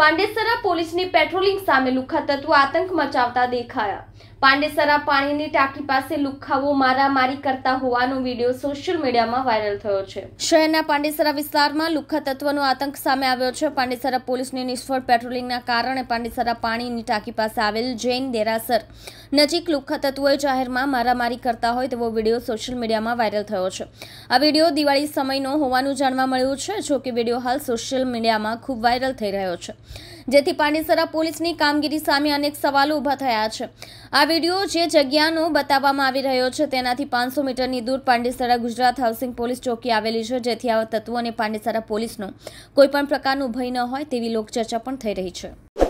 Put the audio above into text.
પાંડેસરા પોલીસની પેટ્રોલિંગ સામે લુખ્ખા તત્વો આતંક મચાવતા દેખાયા પાંડેસરા પાણીની ટાંકી પાસે લુખ્ખાઓ મારામારી કરતા હોવાનો વિડીયો સોશિયલ મીડિયામાં વાયરલ થયો છે શહેરના પાંડેસરા વિસ્તારમાં લુખ્ખા તત્વનો આતંક સામે આવ્યો છે પાંડેસરા પોલીસની નિષ્ફળ પેટ્રોલિંગના કારણે પાંડેસરા પાણીની ટાંકી પાસે આવેલ જૈન દેરાસર નજીક લુખ્ખા તત્વોએ જાહેરમાં મારામારી કરતા હોય તેવો વિડીયો સોશિયલ મીડિયામાં વાયરલ થયો છે આ વિડીયો દિવાળી સમયનો હોવાનું જાણવા મળ્યું છે જો કે વિડીયો હાલ સોશિયલ મીડિયામાં ખૂબ વાયરલ થઈ રહ્યો છે જેથી પાંડેસરા પોલીસની કામગીરી સામે અનેક સવાલો ઊભા થયા છે આ વિડીયો જે જગ્યાનો બતાવવામાં આવી રહ્યો છે તેનાથી પાંચસો મીટરની દૂર પાંડેસરા ગુજરાત હાઉસિંગ પોલીસ ચોકી આવેલી છે જેથી આવા તત્વોને પાંડેસરા પોલીસનો કોઈપણ પ્રકારનું ભય ન હોય તેવી લોકચર્ચા પણ થઈ રહી છે